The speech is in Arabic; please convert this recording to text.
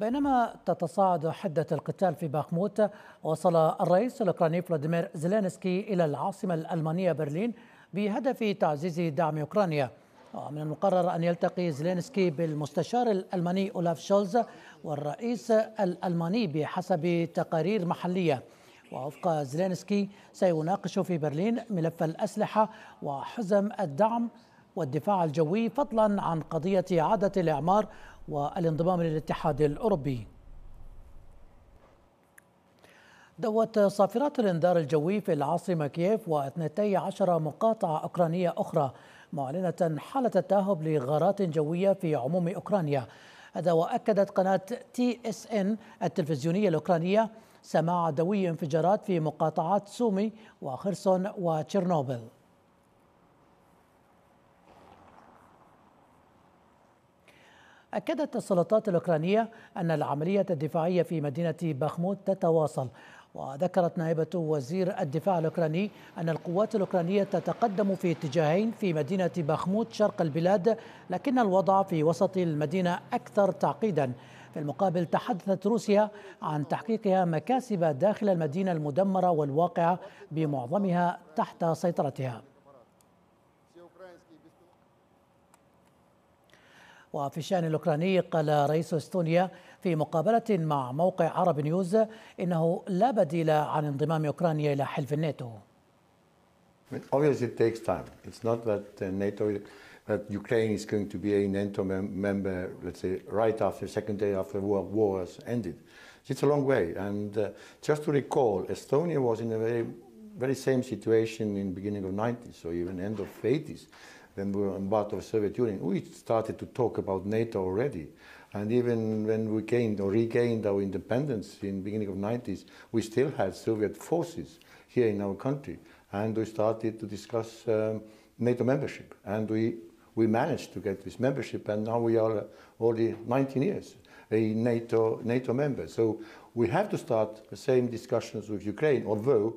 بينما تتصاعد حدة القتال في باخموت وصل الرئيس الأوكراني فلاديمير زيلينسكي إلى العاصمة الألمانية برلين بهدف تعزيز دعم أوكرانيا ومن المقرر أن يلتقي زيلينسكي بالمستشار الألماني أولاف شولز والرئيس الألماني بحسب تقارير محلية ووفق زيلينسكي سيناقش في برلين ملف الأسلحة وحزم الدعم والدفاع الجوي فضلا عن قضية إعادة الإعمار والانضمام للاتحاد الأوروبي دوت صافرات الانذار الجوي في العاصمة كييف واثنتي عشر مقاطعة أوكرانية أخرى معلنة حالة التاهب لغارات جوية في عموم أوكرانيا هذا وأكدت قناة تي اس ان التلفزيونية الأوكرانية سماع دوي انفجارات في مقاطعات سومي وخرسون وتشيرنوبل أكدت السلطات الأوكرانية أن العملية الدفاعية في مدينة باخموت تتواصل وذكرت نائبة وزير الدفاع الأوكراني أن القوات الأوكرانية تتقدم في اتجاهين في مدينة باخموت شرق البلاد لكن الوضع في وسط المدينة أكثر تعقيدا في المقابل تحدثت روسيا عن تحقيقها مكاسب داخل المدينة المدمرة والواقعة بمعظمها تحت سيطرتها وفي الشأن الأوكراني قال رئيس استونيا في مقابلة مع موقع عرب نيوز إنه لا بديل عن انضمام أوكرانيا إلى حلف الناتو that Ukraine is going to be a NATO mem member, let's say, right after the second day after the war, war has ended. So it's a long way. And uh, just to recall, Estonia was in a very, very same situation in the beginning of 90s or even end of 80s. when we were part of Soviet Union, we started to talk about NATO already. And even when we gained or regained our independence in beginning of 90s, we still had Soviet forces here in our country. And we started to discuss um, NATO membership. And we, we managed to get this membership. And now we are already 19 years a NATO, NATO member. So we have to start the same discussions with Ukraine, although